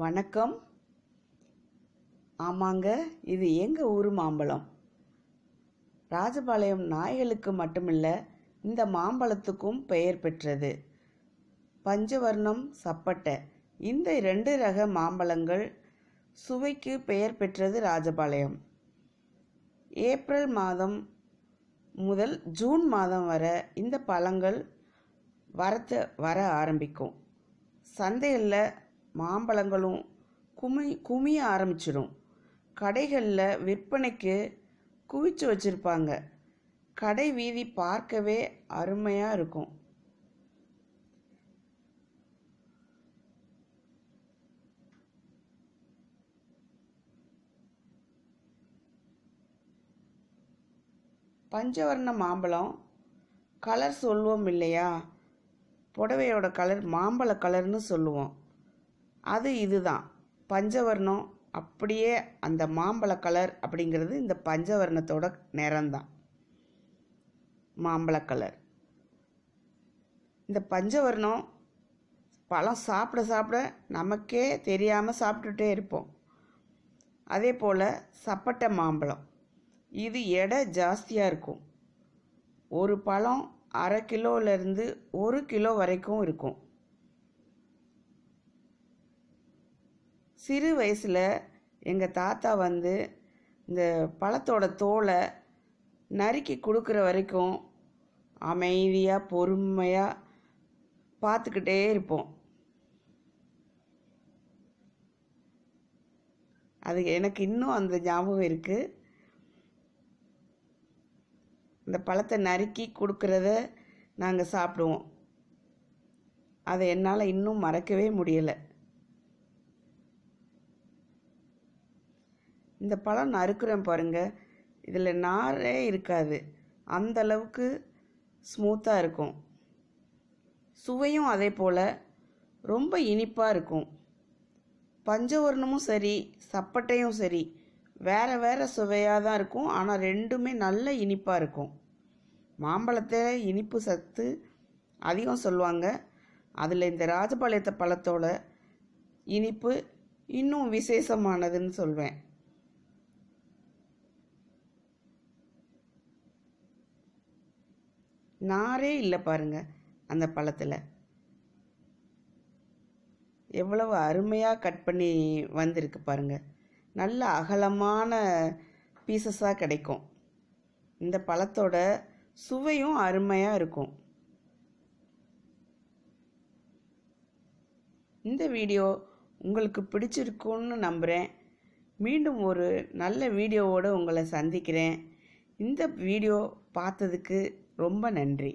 வணக்கம் ஆமாங்க இது எங்கள் ஊர் மாம்பழம் ராஜபாளையம் நாய்களுக்கு மட்டுமில்ல இந்த மாம்பழத்துக்கும் பெயர் பெற்றது பஞ்சவர்ணம் சப்பட்டை இந்த ரெண்டு ரக மாம்பழங்கள் சுவைக்கு பெயர் பெற்றது ராஜபாளையம் ஏப்ரல் மாதம் முதல் ஜூன் மாதம் வரை இந்த பழங்கள் வரத்து வர ஆரம்பிக்கும் சந்தையில் மாம்பழங்களும் குமி குமிய ஆரம்பிச்சிடும் கடைகளில் விற்பனைக்கு குவிச்சு வச்சுருப்பாங்க கடை வீதி பார்க்கவே அருமையாக இருக்கும் பஞ்சவர்ண மாம்பழம் கலர் சொல்லுவோம் இல்லையா புடவையோட கலர் மாம்பழ கலர்னு சொல்லுவோம் அது இதுதான் பஞ்சவர்ணம் அப்படியே அந்த மாம்பழ கலர் அப்படிங்கிறது இந்த பஞ்சவர்ணத்தோட நிறம்தான் மாம்பழ கலர் இந்த பஞ்சவர்ணம் பழம் சாப்பிட சாப்பிட நமக்கே தெரியாமல் சாப்பிட்டுட்டே இருப்போம் அதே போல் சப்பட்டை மாம்பழம் இது எடை ஜாஸ்தியாக இருக்கும் ஒரு பழம் அரை கிலோவிலேருந்து ஒரு கிலோ வரைக்கும் இருக்கும் சிறு வயசில் எங்கள் தாத்தா வந்து இந்த பழத்தோட தோலை நறுக்கி கொடுக்குற வரைக்கும் அமைதியாக பொறுமையாக பார்த்துக்கிட்டே இருப்போம் அது எனக்கு இன்னும் அந்த ஞாபகம் இருக்குது இந்த பழத்தை நறுக்கி கொடுக்குறத நாங்கள் சாப்பிடுவோம் அதை என்னால் இன்னும் மறக்கவே முடியலை இந்த பழம் நறுக்கிறேன் பாருங்கள் இதில் நாரே இருக்காது அந்த அளவுக்கு ஸ்மூத்தாக இருக்கும் சுவையும் அதே போல் ரொம்ப இனிப்பாக இருக்கும் பஞ்சவர்ணமும் சரி சப்பட்டையும் சரி வேறு வேறு சுவையாக தான் இருக்கும் ஆனால் ரெண்டுமே நல்ல இனிப்பாக இருக்கும் மாம்பழத்தில் இனிப்பு சத்து அதிகம் சொல்லுவாங்க அதில் இந்த ராஜபாளையத்தை பழத்தோட இனிப்பு இன்னும் விசேஷமானதுன்னு சொல்வேன் நாரே இல்லை பாருங்க அந்த பழத்தில் எவ்வளவு அருமையாக கட் பண்ணி வந்திருக்கு பாருங்க நல்ல அகலமான பீசஸாக கிடைக்கும் இந்த பழத்தோட சுவையும் அருமையாக இருக்கும் இந்த வீடியோ உங்களுக்கு பிடிச்சிருக்குன்னு நம்புகிறேன் மீண்டும் ஒரு நல்ல வீடியோவோடு உங்களை சந்திக்கிறேன் இந்த வீடியோ பார்த்ததுக்கு ரொம்ப நன்றி